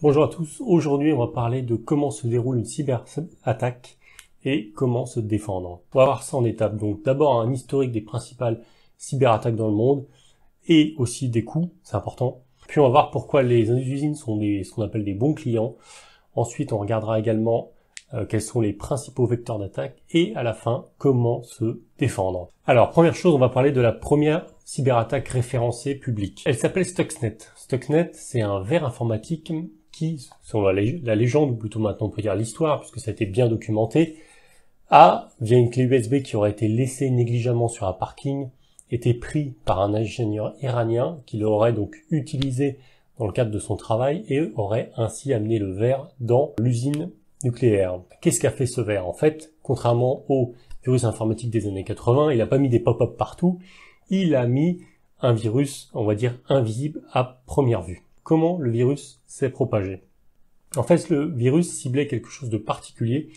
Bonjour à tous, aujourd'hui on va parler de comment se déroule une cyberattaque et comment se défendre. On va voir ça en étapes. Donc d'abord un historique des principales cyberattaques dans le monde et aussi des coûts, c'est important. Puis on va voir pourquoi les usines sont des, ce qu'on appelle des bons clients. Ensuite on regardera également euh, quels sont les principaux vecteurs d'attaque et à la fin comment se défendre. Alors première chose, on va parler de la première cyberattaque référencée publique. Elle s'appelle Stuxnet. Stuxnet, c'est un verre informatique qui, selon la, légende, ou plutôt maintenant on peut dire l'histoire, puisque ça a été bien documenté, a, via une clé USB qui aurait été laissée négligemment sur un parking, été pris par un ingénieur iranien qui l'aurait donc utilisé dans le cadre de son travail et aurait ainsi amené le verre dans l'usine nucléaire. Qu'est-ce qu'a fait ce verre En fait, contrairement au virus informatique des années 80, il n'a pas mis des pop-up partout, il a mis un virus, on va dire, invisible à première vue comment le virus s'est propagé. En fait, le virus ciblait quelque chose de particulier.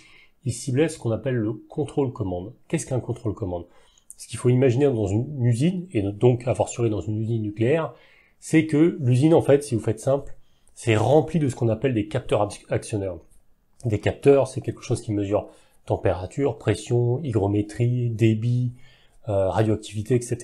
Il ciblait ce qu'on appelle le contrôle commande. Qu'est-ce qu'un contrôle commande Ce qu'il faut imaginer dans une usine, et donc a fortiori dans une usine nucléaire, c'est que l'usine, en fait, si vous faites simple, c'est rempli de ce qu'on appelle des capteurs actionneurs. Des capteurs, c'est quelque chose qui mesure température, pression, hygrométrie, débit, euh, radioactivité, etc.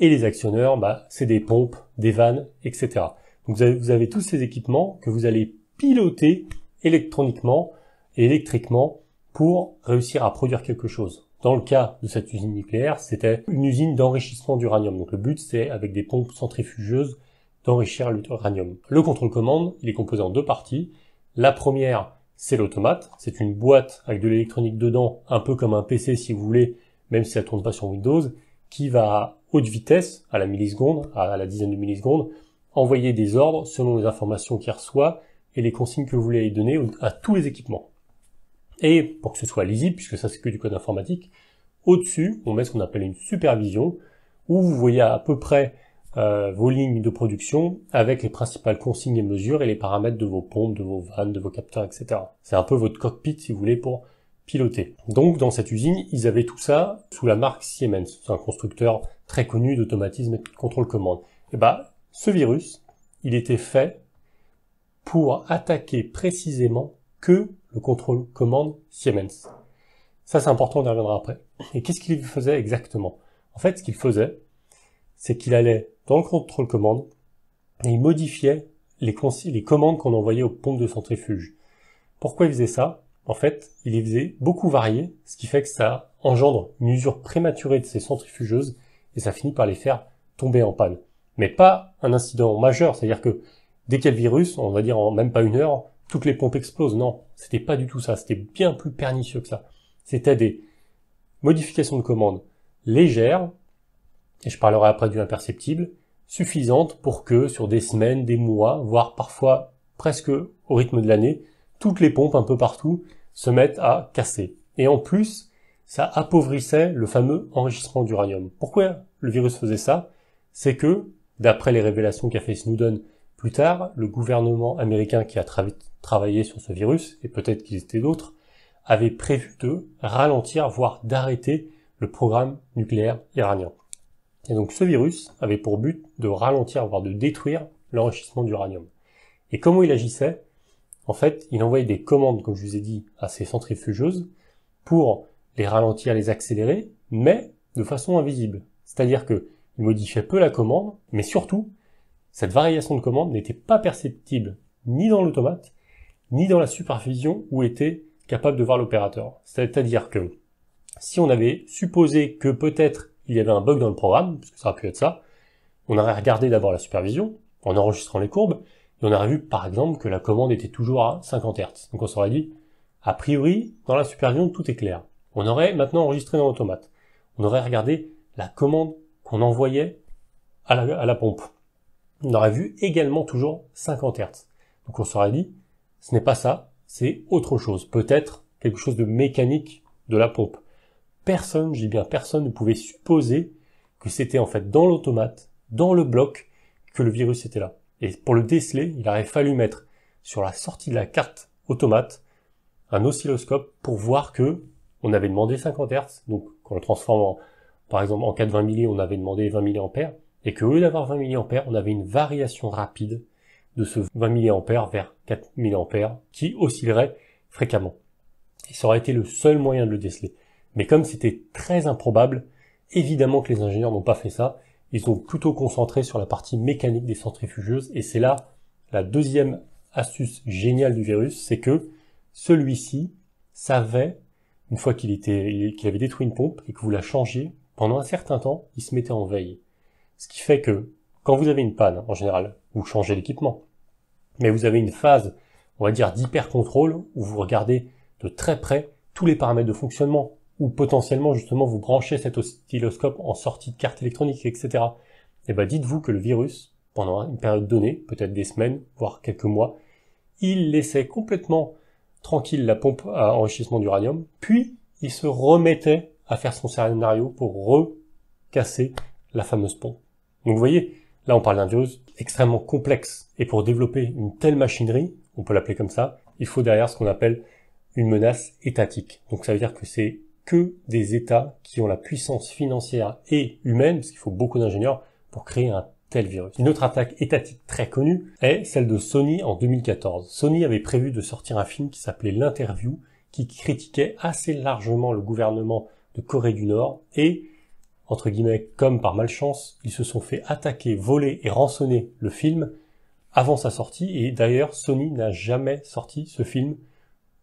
Et les actionneurs, bah, c'est des pompes, des vannes, etc vous avez, tous ces équipements que vous allez piloter électroniquement et électriquement pour réussir à produire quelque chose. Dans le cas de cette usine nucléaire, c'était une usine d'enrichissement d'uranium. Donc le but, c'est avec des pompes centrifugeuses d'enrichir l'uranium. Le contrôle commande, il est composé en deux parties. La première, c'est l'automate. C'est une boîte avec de l'électronique dedans, un peu comme un PC si vous voulez, même si elle tourne pas sur Windows, qui va à haute vitesse, à la milliseconde, à la dizaine de millisecondes, envoyer des ordres selon les informations qu'il reçoit et les consignes que vous voulez donner à tous les équipements. Et pour que ce soit lisible, puisque ça c'est que du code informatique, au-dessus, on met ce qu'on appelle une supervision, où vous voyez à peu près euh, vos lignes de production avec les principales consignes et mesures et les paramètres de vos pompes, de vos vannes, de vos capteurs, etc. C'est un peu votre cockpit, si vous voulez, pour piloter. Donc dans cette usine, ils avaient tout ça sous la marque Siemens, c'est un constructeur très connu d'automatisme et de contrôle commande. Et eh bah, ben, ce virus, il était fait pour attaquer précisément que le contrôle commande Siemens. Ça, c'est important, on y reviendra après. Et qu'est-ce qu'il faisait exactement En fait, ce qu'il faisait, c'est qu'il allait dans le contrôle commande et il modifiait les, commandes qu'on envoyait aux pompes de centrifuge. Pourquoi il faisait ça En fait, il les faisait beaucoup varier, ce qui fait que ça engendre une usure prématurée de ces centrifugeuses et ça finit par les faire tomber en panne mais pas un incident majeur. C'est-à-dire que dès qu'il y a le virus, on va dire en même pas une heure, toutes les pompes explosent. Non, c'était pas du tout ça. C'était bien plus pernicieux que ça. C'était des modifications de commandes légères, et je parlerai après du imperceptible, suffisantes pour que sur des semaines, des mois, voire parfois presque au rythme de l'année, toutes les pompes un peu partout se mettent à casser. Et en plus, ça appauvrissait le fameux enregistrement d'uranium. Pourquoi le virus faisait ça C'est que D'après les révélations qu'a fait Snowden plus tard, le gouvernement américain qui a travaillé sur ce virus, et peut-être qu'ils étaient d'autres, avait prévu de ralentir, voire d'arrêter le programme nucléaire iranien. Et donc ce virus avait pour but de ralentir, voire de détruire l'enrichissement d'uranium. Et comment il agissait En fait, il envoyait des commandes, comme je vous ai dit, à ces centrifugeuses pour les ralentir, les accélérer, mais de façon invisible. C'est-à-dire que il modifiait peu la commande, mais surtout, cette variation de commande n'était pas perceptible ni dans l'automate, ni dans la supervision où était capable de voir l'opérateur. C'est-à-dire que si on avait supposé que peut-être il y avait un bug dans le programme, parce que ça aurait pu être ça, on aurait regardé d'abord la supervision, en enregistrant les courbes, et on aurait vu par exemple que la commande était toujours à 50 Hz. Donc on s'aurait dit, a priori, dans la supervision, tout est clair. On aurait maintenant enregistré dans l'automate. On aurait regardé la commande qu'on envoyait à la, à la, pompe, on aurait vu également toujours 50 Hz. Donc on serait dit, ce n'est pas ça, c'est autre chose, peut-être quelque chose de mécanique de la pompe. Personne, je dis bien personne, ne pouvait supposer que c'était en fait dans l'automate, dans le bloc, que le virus était là. Et pour le déceler, il aurait fallu mettre sur la sortie de la carte automate un oscilloscope pour voir que on avait demandé 50 Hz, donc qu'on le transforme en par exemple, en cas de 20 mA, on avait demandé 20 mA, et au lieu d'avoir 20 mA, on avait une variation rapide de ce 20 mA vers 4 mA qui oscillerait fréquemment. Et ça aurait été le seul moyen de le déceler. Mais comme c'était très improbable, évidemment que les ingénieurs n'ont pas fait ça. Ils ont plutôt concentré sur la partie mécanique des centrifugeuses. Et c'est là la deuxième astuce géniale du virus, c'est que celui-ci savait, une fois qu'il était, qu'il avait détruit une pompe et que vous la changiez, pendant un certain temps, il se mettait en veille. Ce qui fait que, quand vous avez une panne, en général, vous changez l'équipement. Mais vous avez une phase, on va dire, d'hyper-contrôle, où vous regardez de très près tous les paramètres de fonctionnement, ou potentiellement, justement, vous branchez cet oscilloscope en sortie de carte électronique, etc. Eh bien, dites-vous que le virus, pendant une période donnée, peut-être des semaines, voire quelques mois, il laissait complètement tranquille la pompe à enrichissement d'uranium, puis il se remettait à faire son scénario pour recasser la fameuse pompe. Donc vous voyez, là on parle d'un virus extrêmement complexe. Et pour développer une telle machinerie, on peut l'appeler comme ça, il faut derrière ce qu'on appelle une menace étatique. Donc ça veut dire que c'est que des États qui ont la puissance financière et humaine, parce qu'il faut beaucoup d'ingénieurs, pour créer un tel virus. Une autre attaque étatique très connue est celle de Sony en 2014. Sony avait prévu de sortir un film qui s'appelait L'interview, qui critiquait assez largement le gouvernement Corée du Nord et, entre guillemets, comme par malchance, ils se sont fait attaquer, voler et rançonner le film avant sa sortie et d'ailleurs Sony n'a jamais sorti ce film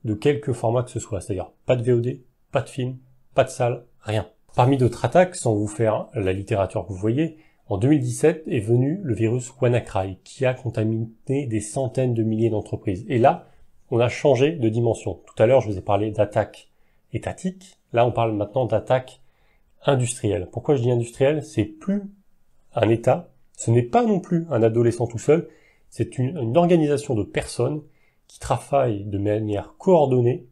de quelque format que ce soit, c'est-à-dire pas de VOD, pas de film, pas de salle, rien. Parmi d'autres attaques, sans vous faire la littérature que vous voyez, en 2017 est venu le virus WannaCry qui a contaminé des centaines de milliers d'entreprises. Et là, on a changé de dimension. Tout à l'heure, je vous ai parlé d'attaques étatiques, Là, on parle maintenant d'attaque industrielle. Pourquoi je dis industrielle C'est plus un État, ce n'est pas non plus un adolescent tout seul, c'est une, organisation de personnes qui travaillent de manière coordonnée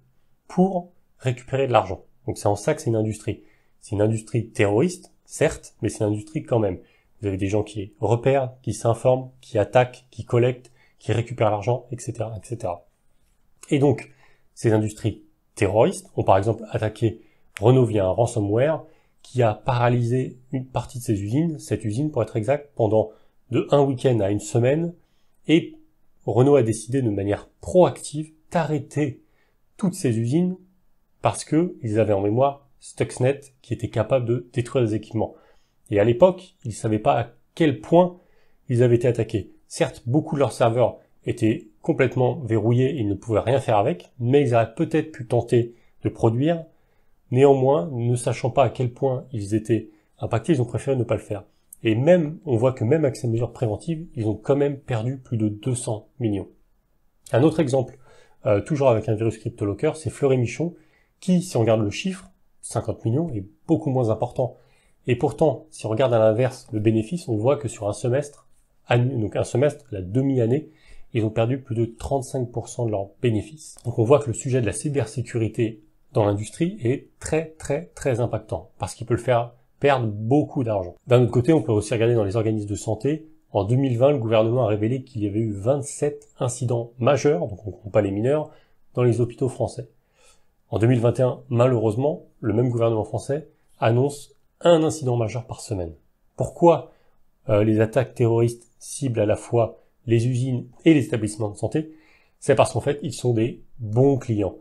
pour récupérer de l'argent. Donc c'est en ça que c'est une industrie. C'est une industrie terroriste, certes, mais c'est une industrie quand même. Vous avez des gens qui repèrent, qui s'informent, qui attaquent, qui collectent, qui récupèrent l'argent, etc., etc. Et donc, ces industries terroristes ont par exemple attaqué Renault vient un ransomware qui a paralysé une partie de ses usines, cette usine pour être exact, pendant de un week-end à une semaine, et Renault a décidé de manière proactive d'arrêter toutes ses usines parce que ils avaient en mémoire Stuxnet qui était capable de détruire les équipements. Et à l'époque, ils ne savaient pas à quel point ils avaient été attaqués. Certes, beaucoup de leurs serveurs étaient complètement verrouillés et ils ne pouvaient rien faire avec, mais ils auraient peut-être pu tenter de produire Néanmoins, ne sachant pas à quel point ils étaient impactés, ils ont préféré ne pas le faire. Et même, on voit que même avec ces mesures préventives, ils ont quand même perdu plus de 200 millions. Un autre exemple, euh, toujours avec un virus CryptoLocker, c'est Fleury Michon, qui, si on regarde le chiffre, 50 millions, est beaucoup moins important. Et pourtant, si on regarde à l'inverse le bénéfice, on voit que sur un semestre, donc un semestre, la demi-année, ils ont perdu plus de 35% de leurs bénéfices. Donc on voit que le sujet de la cybersécurité dans l'industrie est très très très impactant parce qu'il peut le faire perdre beaucoup d'argent. D'un autre côté, on peut aussi regarder dans les organismes de santé. En 2020, le gouvernement a révélé qu'il y avait eu 27 incidents majeurs, donc on ne compte pas les mineurs, dans les hôpitaux français. En 2021, malheureusement, le même gouvernement français annonce un incident majeur par semaine. Pourquoi euh, les attaques terroristes ciblent à la fois les usines et les établissements de santé C'est parce qu'en fait, ils sont des bons clients.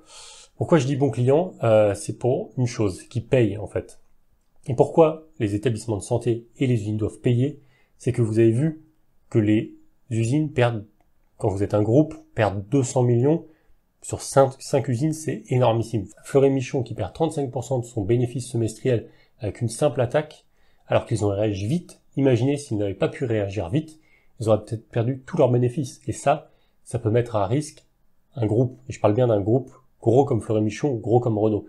Pourquoi je dis bon client euh, C'est pour une chose, qui paye en fait. Et pourquoi les établissements de santé et les usines doivent payer C'est que vous avez vu que les usines perdent, quand vous êtes un groupe, perdent 200 millions. Sur 5, 5 usines, c'est énormissime. Fleury Michon qui perd 35% de son bénéfice semestriel avec une simple attaque, alors qu'ils ont réagi vite. Imaginez s'ils n'avaient pas pu réagir vite, ils auraient peut-être perdu tous leurs bénéfices. Et ça, ça peut mettre à risque un groupe. Et je parle bien d'un groupe gros comme Fleury Michon gros comme Renault.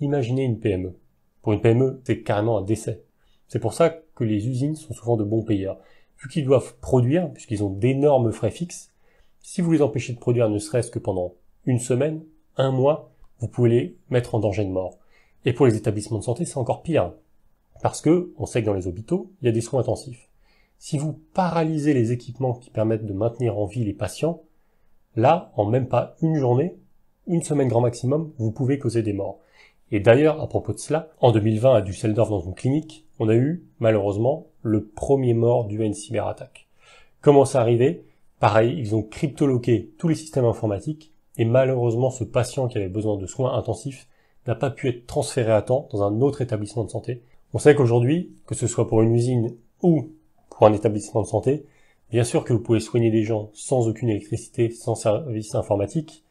Imaginez une PME. Pour une PME, c'est carrément un décès. C'est pour ça que les usines sont souvent de bons payeurs. Vu qu'ils doivent produire, puisqu'ils ont d'énormes frais fixes, si vous les empêchez de produire ne serait-ce que pendant une semaine, un mois, vous pouvez les mettre en danger de mort. Et pour les établissements de santé, c'est encore pire. Parce que, on sait que dans les hôpitaux, il y a des soins intensifs. Si vous paralysez les équipements qui permettent de maintenir en vie les patients, là, en même pas une journée, une semaine grand maximum, vous pouvez causer des morts. Et d'ailleurs, à propos de cela, en 2020 à Düsseldorf dans une clinique, on a eu, malheureusement, le premier mort dû à une cyberattaque. Comment ça arrivait Pareil, ils ont cryptoloqué tous les systèmes informatiques, et malheureusement ce patient qui avait besoin de soins intensifs n'a pas pu être transféré à temps dans un autre établissement de santé. On sait qu'aujourd'hui, que ce soit pour une usine ou pour un établissement de santé, bien sûr que vous pouvez soigner des gens sans aucune électricité, sans service informatique,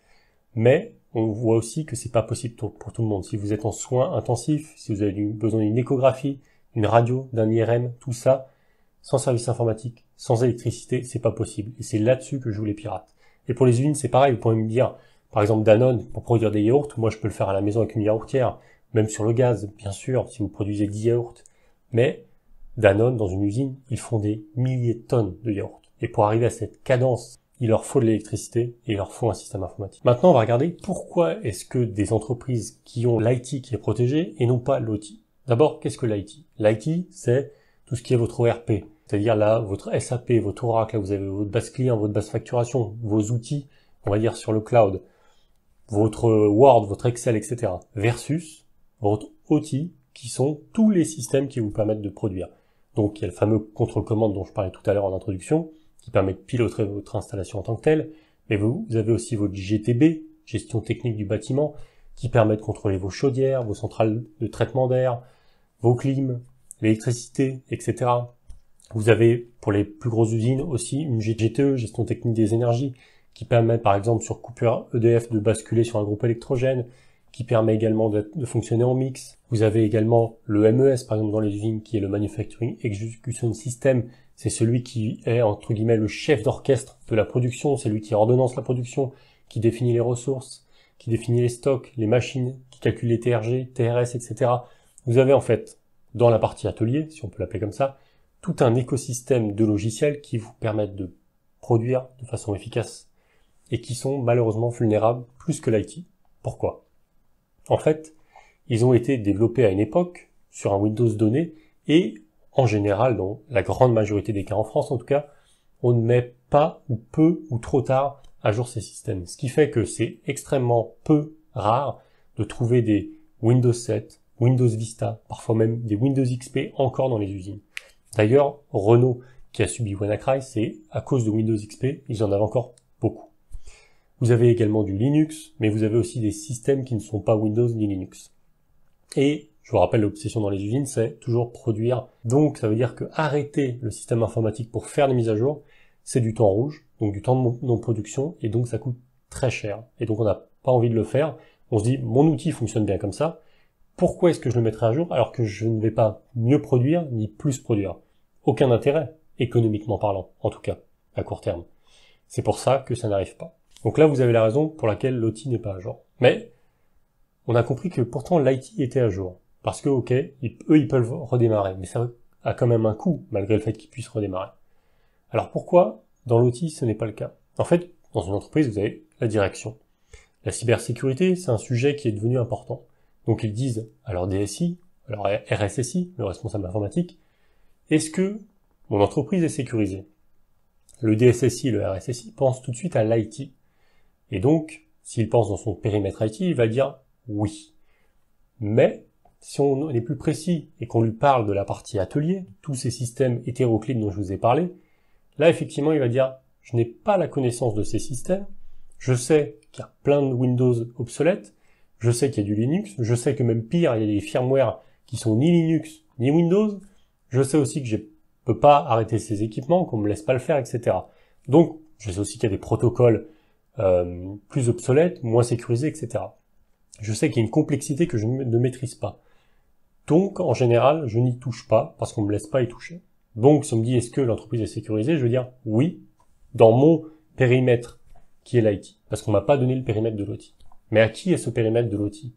mais on voit aussi que c'est pas possible pour tout le monde. Si vous êtes en soins intensifs, si vous avez besoin d'une échographie, d'une radio, d'un IRM, tout ça, sans service informatique, sans électricité, c'est pas possible. Et c'est là-dessus que jouent les pirates. Et pour les usines, c'est pareil. Vous pouvez me dire, par exemple, Danone, pour produire des yaourts, moi je peux le faire à la maison avec une yaourtière, même sur le gaz, bien sûr, si vous produisez 10 yaourts. Mais Danone, dans une usine, ils font des milliers de tonnes de yaourts. Et pour arriver à cette cadence il leur faut de l'électricité et il leur faut un système informatique. Maintenant, on va regarder pourquoi est-ce que des entreprises qui ont l'IT qui est protégé et non pas l'OT. D'abord, qu'est-ce que l'IT L'IT, c'est tout ce qui est votre ORP, c'est-à-dire là, votre SAP, votre Oracle, là, vous avez votre base client, votre base facturation, vos outils, on va dire sur le cloud, votre Word, votre Excel, etc. Versus votre OT, qui sont tous les systèmes qui vous permettent de produire. Donc, il y a le fameux contrôle commande dont je parlais tout à l'heure en introduction, qui permet de piloter votre installation en tant que telle, mais vous, vous avez aussi votre GTB, gestion technique du bâtiment, qui permet de contrôler vos chaudières, vos centrales de traitement d'air, vos clims, l'électricité, etc. Vous avez pour les plus grosses usines aussi une GTE, gestion technique des énergies, qui permet par exemple sur coupure EDF de basculer sur un groupe électrogène, qui permet également de fonctionner en mix. Vous avez également le MES par exemple dans les usines qui est le Manufacturing Execution System, c'est celui qui est, entre guillemets, le chef d'orchestre de la production, c'est lui qui ordonnance la production, qui définit les ressources, qui définit les stocks, les machines, qui calcule les TRG, TRS, etc. Vous avez en fait, dans la partie atelier, si on peut l'appeler comme ça, tout un écosystème de logiciels qui vous permettent de produire de façon efficace et qui sont malheureusement vulnérables plus que l'IT. Pourquoi En fait, ils ont été développés à une époque sur un Windows donné et en général, dans la grande majorité des cas en France en tout cas, on ne met pas ou peu ou trop tard à jour ces systèmes. Ce qui fait que c'est extrêmement peu rare de trouver des Windows 7, Windows Vista, parfois même des Windows XP encore dans les usines. D'ailleurs, Renault, qui a subi WannaCry, c'est à cause de Windows XP, ils en avaient encore beaucoup. Vous avez également du Linux, mais vous avez aussi des systèmes qui ne sont pas Windows ni Linux. Et je vous rappelle, l'obsession dans les usines, c'est toujours produire. Donc, ça veut dire que arrêter le système informatique pour faire des mises à jour, c'est du temps rouge, donc du temps de non-production, et donc ça coûte très cher. Et donc, on n'a pas envie de le faire. On se dit, mon outil fonctionne bien comme ça. Pourquoi est-ce que je le mettrai à jour alors que je ne vais pas mieux produire ni plus produire Aucun intérêt, économiquement parlant, en tout cas, à court terme. C'est pour ça que ça n'arrive pas. Donc là, vous avez la raison pour laquelle l'outil n'est pas à jour. Mais, on a compris que pourtant l'IT était à jour parce que ok, eux ils peuvent redémarrer, mais ça a quand même un coût malgré le fait qu'ils puissent redémarrer. Alors pourquoi dans l'outil ce n'est pas le cas En fait, dans une entreprise vous avez la direction. La cybersécurité c'est un sujet qui est devenu important. Donc ils disent à leur DSI, à leur RSSI, le responsable informatique, est-ce que mon entreprise est sécurisée Le DSSI le RSSI pensent tout de suite à l'IT. Et donc, s'il pense dans son périmètre IT, il va dire oui. Mais si on est plus précis et qu'on lui parle de la partie atelier, tous ces systèmes hétéroclites dont je vous ai parlé, là effectivement il va dire je n'ai pas la connaissance de ces systèmes, je sais qu'il y a plein de Windows obsolètes, je sais qu'il y a du Linux, je sais que même pire, il y a des firmwares qui sont ni Linux ni Windows, je sais aussi que je ne peux pas arrêter ces équipements, qu'on me laisse pas le faire, etc. Donc je sais aussi qu'il y a des protocoles euh, plus obsolètes, moins sécurisés, etc. Je sais qu'il y a une complexité que je ne maîtrise pas. Donc, en général, je n'y touche pas parce qu'on me laisse pas y toucher. Donc, si on me dit est-ce que l'entreprise est sécurisée, je veux dire oui, dans mon périmètre qui est l'IT, parce qu'on m'a pas donné le périmètre de l'outil. Mais à qui est ce périmètre de l'outil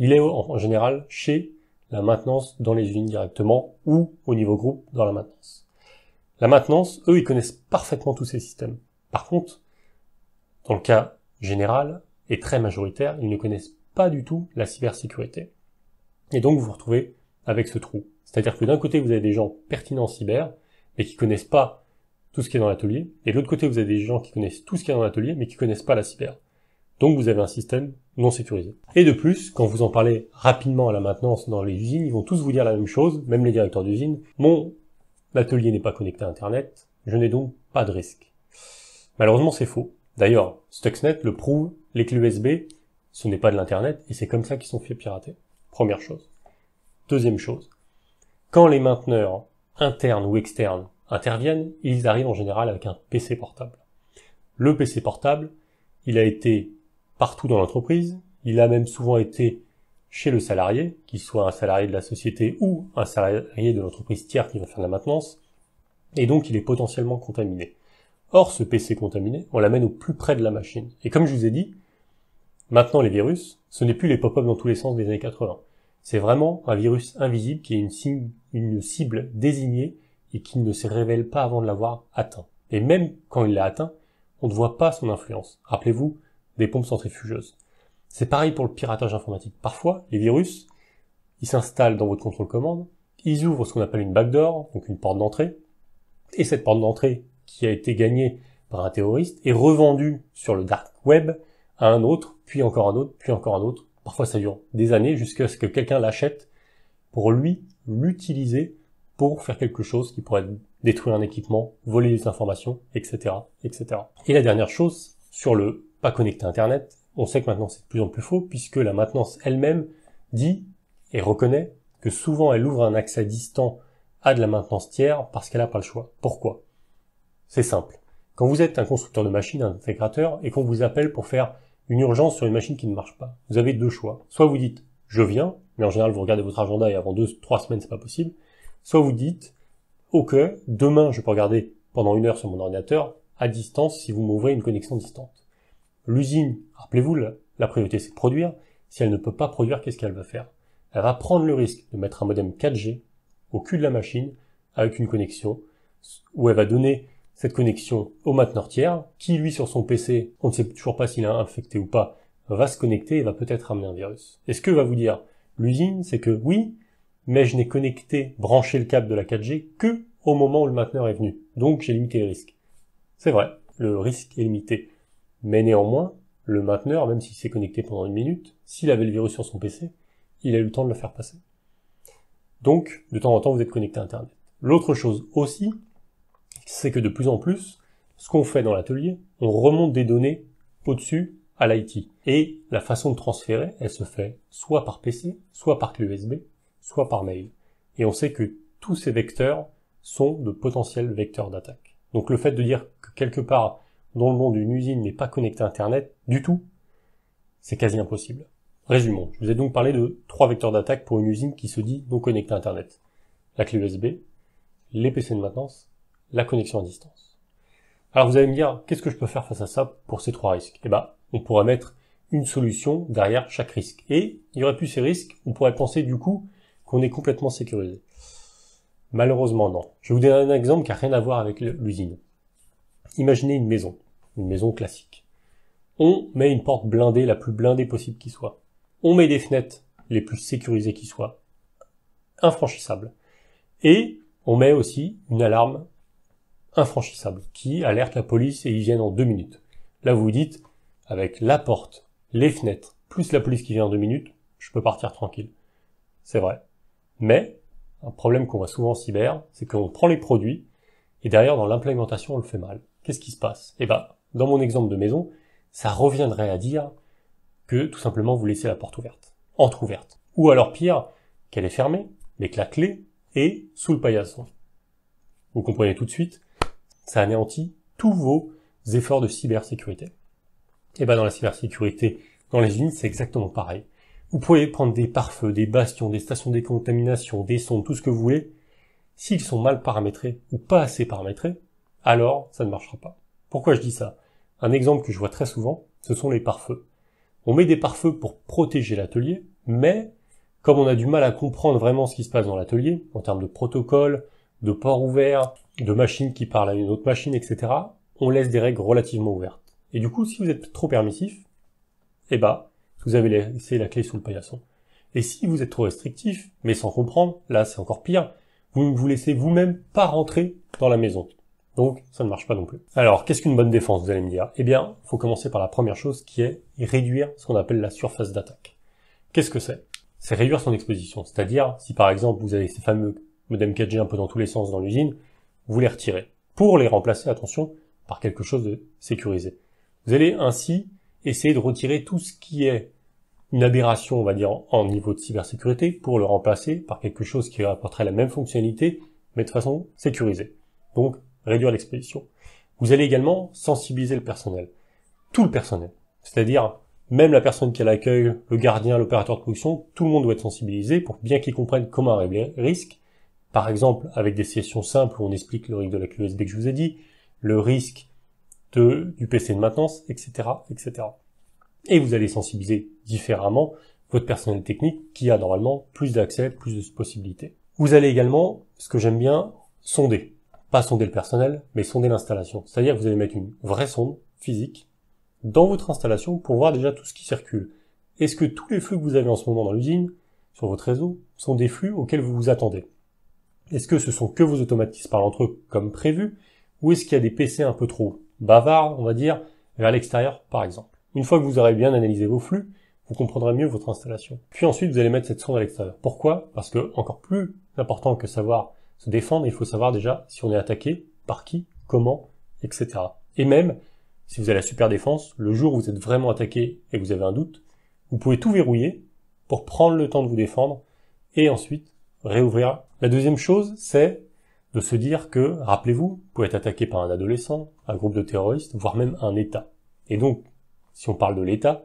Il est en général chez la maintenance dans les usines directement ou au niveau groupe dans la maintenance. La maintenance, eux, ils connaissent parfaitement tous ces systèmes. Par contre, dans le cas général et très majoritaire, ils ne connaissent pas du tout la cybersécurité. Et donc vous vous retrouvez avec ce trou. C'est-à-dire que d'un côté, vous avez des gens pertinents en cyber, mais qui connaissent pas tout ce qui est dans l'atelier, et de l'autre côté, vous avez des gens qui connaissent tout ce qui est dans l'atelier, mais qui connaissent pas la cyber. Donc vous avez un système non sécurisé. Et de plus, quand vous en parlez rapidement à la maintenance dans les usines, ils vont tous vous dire la même chose, même les directeurs d'usine. Mon atelier n'est pas connecté à Internet, je n'ai donc pas de risque. Malheureusement, c'est faux. D'ailleurs, Stuxnet le prouve, les clés USB, ce n'est pas de l'Internet, et c'est comme ça qu'ils sont fait pirater. Première chose. Deuxième chose. Quand les mainteneurs internes ou externes interviennent, ils arrivent en général avec un PC portable. Le PC portable, il a été partout dans l'entreprise, il a même souvent été chez le salarié, qu'il soit un salarié de la société ou un salarié de l'entreprise tiers qui va faire la maintenance, et donc il est potentiellement contaminé. Or, ce PC contaminé, on l'amène au plus près de la machine. Et comme je vous ai dit, Maintenant, les virus, ce n'est plus les pop-up dans tous les sens des années 80. C'est vraiment un virus invisible qui est une, cible, désignée et qui ne se révèle pas avant de l'avoir atteint. Et même quand il l'a atteint, on ne voit pas son influence. Rappelez-vous des pompes centrifugeuses. C'est pareil pour le piratage informatique. Parfois, les virus, ils s'installent dans votre contrôle commande, ils ouvrent ce qu'on appelle une backdoor, donc une porte d'entrée, et cette porte d'entrée qui a été gagnée par un terroriste est revendue sur le dark web à un autre puis encore un autre, puis encore un autre. Parfois ça dure des années jusqu'à ce que quelqu'un l'achète pour lui l'utiliser pour faire quelque chose qui pourrait détruire un équipement, voler des informations, etc., etc. Et la dernière chose, sur le pas connecté à Internet, on sait que maintenant c'est de plus en plus faux puisque la maintenance elle-même dit et reconnaît que souvent elle ouvre un accès distant à de la maintenance tiers parce qu'elle n'a pas le choix. Pourquoi C'est simple. Quand vous êtes un constructeur de machines, un intégrateur, et qu'on vous appelle pour faire une urgence sur une machine qui ne marche pas, vous avez deux choix. Soit vous dites je viens, mais en général vous regardez votre agenda et avant deux, trois semaines c'est pas possible. Soit vous dites ok, demain je peux regarder pendant une heure sur mon ordinateur à distance si vous m'ouvrez une connexion distante. L'usine, rappelez-vous, la priorité c'est de produire. Si elle ne peut pas produire, qu'est-ce qu'elle va faire Elle va prendre le risque de mettre un modem 4G au cul de la machine avec une connexion où elle va donner cette connexion au mainteneur tiers, qui lui sur son PC, on ne sait toujours pas s'il a infecté ou pas, va se connecter et va peut-être ramener un virus. Et ce que va vous dire l'usine, c'est que oui, mais je n'ai connecté, branché le câble de la 4G que au moment où le mainteneur est venu. Donc j'ai limité le risque. C'est vrai, le risque est limité. Mais néanmoins, le mainteneur, même s'il s'est connecté pendant une minute, s'il avait le virus sur son PC, il a eu le temps de le faire passer. Donc, de temps en temps, vous êtes connecté à Internet. L'autre chose aussi, c'est que de plus en plus, ce qu'on fait dans l'atelier, on remonte des données au-dessus à l'IT. Et la façon de transférer, elle se fait soit par PC, soit par clé USB, soit par mail. Et on sait que tous ces vecteurs sont de potentiels vecteurs d'attaque. Donc le fait de dire que quelque part dans le monde une usine n'est pas connectée à Internet du tout, c'est quasi impossible. Résumons, je vous ai donc parlé de trois vecteurs d'attaque pour une usine qui se dit non connectée à Internet. La clé USB, les PC de maintenance la connexion à distance. Alors vous allez me dire, qu'est-ce que je peux faire face à ça pour ces trois risques Eh bien, on pourrait mettre une solution derrière chaque risque. Et il n'y aurait plus ces risques, on pourrait penser du coup qu'on est complètement sécurisé. Malheureusement, non. Je vais vous donner un exemple qui n'a rien à voir avec l'usine. Imaginez une maison, une maison classique. On met une porte blindée, la plus blindée possible qui soit. On met des fenêtres les plus sécurisées qui soient, infranchissables. Et on met aussi une alarme infranchissable, qui alerte la police et ils viennent en deux minutes. Là, vous vous dites, avec la porte, les fenêtres, plus la police qui vient en deux minutes, je peux partir tranquille. C'est vrai. Mais, un problème qu'on voit souvent en cyber, c'est qu'on prend les produits et derrière, dans l'implémentation, on le fait mal. Qu'est-ce qui se passe Eh ben, dans mon exemple de maison, ça reviendrait à dire que tout simplement vous laissez la porte ouverte, entre Ou alors pire, qu'elle est fermée, mais que la clé est sous le paillasson. Vous comprenez tout de suite ça anéantit tous vos efforts de cybersécurité. Et eh ben dans la cybersécurité, dans les unités, c'est exactement pareil. Vous pouvez prendre des pare-feux, des bastions, des stations de décontamination, des sondes, tout ce que vous voulez. S'ils sont mal paramétrés ou pas assez paramétrés, alors ça ne marchera pas. Pourquoi je dis ça Un exemple que je vois très souvent, ce sont les pare-feux. On met des pare-feux pour protéger l'atelier, mais comme on a du mal à comprendre vraiment ce qui se passe dans l'atelier, en termes de protocole, de ports ouverts de machines qui parlent à une autre machine, etc., on laisse des règles relativement ouvertes. Et du coup, si vous êtes trop permissif, eh bah, vous avez laissé la clé sous le paillasson. Et si vous êtes trop restrictif, mais sans comprendre, là c'est encore pire, vous ne vous laissez vous-même pas rentrer dans la maison. Donc ça ne marche pas non plus. Alors qu'est-ce qu'une bonne défense, vous allez me dire Eh bien, il faut commencer par la première chose qui est réduire ce qu'on appelle la surface d'attaque. Qu'est-ce que c'est C'est réduire son exposition. C'est-à-dire, si par exemple vous avez ces fameux modem 4G un peu dans tous les sens dans l'usine, vous les retirez pour les remplacer, attention, par quelque chose de sécurisé. Vous allez ainsi essayer de retirer tout ce qui est une aberration, on va dire, en niveau de cybersécurité pour le remplacer par quelque chose qui apporterait la même fonctionnalité, mais de façon sécurisée. Donc, réduire l'expédition. Vous allez également sensibiliser le personnel. Tout le personnel. C'est-à-dire, même la personne qui a l'accueil, le gardien, l'opérateur de production, tout le monde doit être sensibilisé pour bien qu'ils comprennent comment arriver les risques par exemple, avec des sessions simples où on explique le risque de la clé USB que je vous ai dit, le risque de, du PC de maintenance, etc., etc. Et vous allez sensibiliser différemment votre personnel technique qui a normalement plus d'accès, plus de possibilités. Vous allez également, ce que j'aime bien, sonder. Pas sonder le personnel, mais sonder l'installation. C'est-à-dire que vous allez mettre une vraie sonde physique dans votre installation pour voir déjà tout ce qui circule. Est-ce que tous les flux que vous avez en ce moment dans l'usine, sur votre réseau, sont des flux auxquels vous vous attendez est-ce que ce sont que vos automatismes qui se parlent entre eux comme prévu ou est-ce qu'il y a des PC un peu trop bavards, on va dire, vers l'extérieur par exemple Une fois que vous aurez bien analysé vos flux, vous comprendrez mieux votre installation. Puis ensuite, vous allez mettre cette sonde à l'extérieur. Pourquoi Parce que, encore plus important que savoir se défendre, il faut savoir déjà si on est attaqué, par qui, comment, etc. Et même, si vous avez la super défense, le jour où vous êtes vraiment attaqué et que vous avez un doute, vous pouvez tout verrouiller pour prendre le temps de vous défendre et ensuite réouvrir. La deuxième chose, c'est de se dire que, rappelez-vous, vous pouvez être attaqué par un adolescent, un groupe de terroristes, voire même un État. Et donc, si on parle de l'État,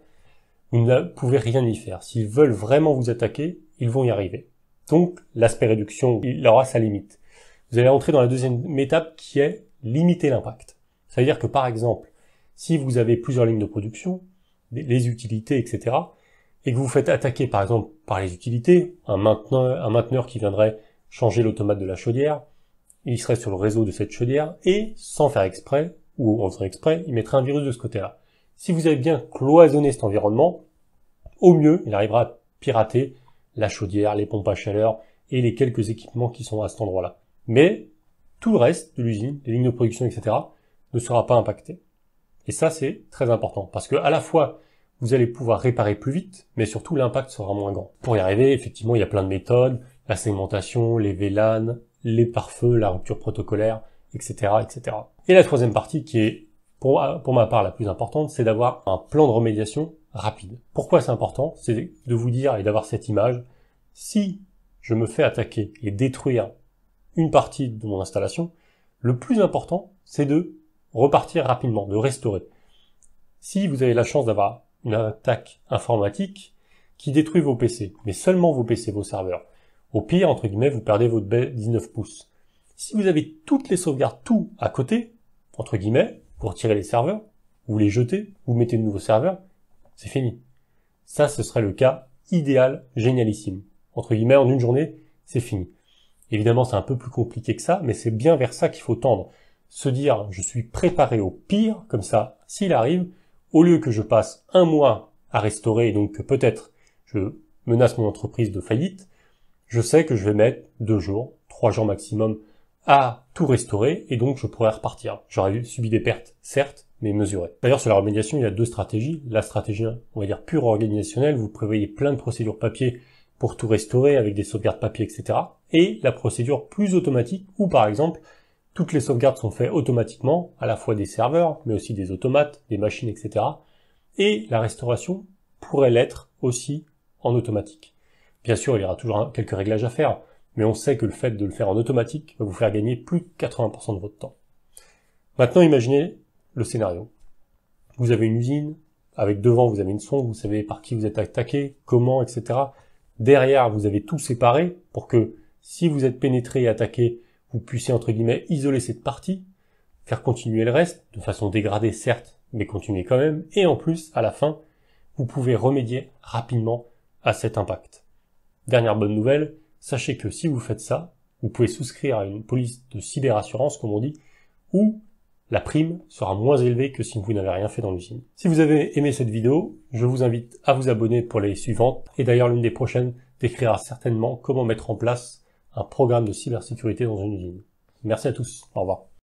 vous ne pouvez rien y faire. S'ils veulent vraiment vous attaquer, ils vont y arriver. Donc, l'aspect réduction, il aura sa limite. Vous allez entrer dans la deuxième étape qui est limiter l'impact. C'est-à-dire que, par exemple, si vous avez plusieurs lignes de production, les utilités, etc., et que vous vous faites attaquer par exemple par les utilités, un mainteneur, un mainteneur qui viendrait changer l'automate de la chaudière, il serait sur le réseau de cette chaudière et sans faire exprès, ou en faisant exprès, il mettrait un virus de ce côté-là. Si vous avez bien cloisonné cet environnement, au mieux, il arrivera à pirater la chaudière, les pompes à chaleur et les quelques équipements qui sont à cet endroit-là. Mais tout le reste de l'usine, des lignes de production, etc., ne sera pas impacté. Et ça, c'est très important parce que à la fois, vous allez pouvoir réparer plus vite, mais surtout l'impact sera moins grand. Pour y arriver, effectivement, il y a plein de méthodes, la segmentation, les VLAN, les pare-feux, la rupture protocolaire, etc., etc. Et la troisième partie qui est, pour, pour ma part, la plus importante, c'est d'avoir un plan de remédiation rapide. Pourquoi c'est important C'est de vous dire et d'avoir cette image, si je me fais attaquer et détruire une partie de mon installation, le plus important, c'est de repartir rapidement, de restaurer. Si vous avez la chance d'avoir une attaque informatique qui détruit vos PC, mais seulement vos PC, vos serveurs. Au pire, entre guillemets, vous perdez votre baie 19 pouces. Si vous avez toutes les sauvegardes, tout à côté, entre guillemets, pour retirez les serveurs, vous les jetez, vous mettez de nouveaux serveurs, c'est fini. Ça, ce serait le cas idéal, génialissime. Entre guillemets, en une journée, c'est fini. Évidemment, c'est un peu plus compliqué que ça, mais c'est bien vers ça qu'il faut tendre. Se dire, je suis préparé au pire, comme ça, s'il arrive, au lieu que je passe un mois à restaurer et donc que peut-être je menace mon entreprise de faillite, je sais que je vais mettre deux jours, trois jours maximum à tout restaurer et donc je pourrais repartir. J'aurais subi des pertes, certes, mais mesurées. D'ailleurs, sur la remédiation, il y a deux stratégies. La stratégie, on va dire, pure organisationnelle, vous prévoyez plein de procédures papier pour tout restaurer avec des sauvegardes papier, etc. Et la procédure plus automatique où, par exemple, toutes les sauvegardes sont faites automatiquement, à la fois des serveurs, mais aussi des automates, des machines, etc. Et la restauration pourrait l'être aussi en automatique. Bien sûr, il y aura toujours quelques réglages à faire, mais on sait que le fait de le faire en automatique va vous faire gagner plus de 80% de votre temps. Maintenant, imaginez le scénario. Vous avez une usine, avec devant vous avez une sonde, vous savez par qui vous êtes attaqué, comment, etc. Derrière, vous avez tout séparé pour que si vous êtes pénétré et attaqué, vous puissiez entre guillemets isoler cette partie, faire continuer le reste, de façon dégradée certes, mais continuer quand même, et en plus, à la fin, vous pouvez remédier rapidement à cet impact. Dernière bonne nouvelle, sachez que si vous faites ça, vous pouvez souscrire à une police de cyberassurance, comme on dit, où la prime sera moins élevée que si vous n'avez rien fait dans l'usine. Si vous avez aimé cette vidéo, je vous invite à vous abonner pour les suivantes, et d'ailleurs l'une des prochaines décrira certainement comment mettre en place un programme de cybersécurité dans une usine. Merci à tous. Au revoir.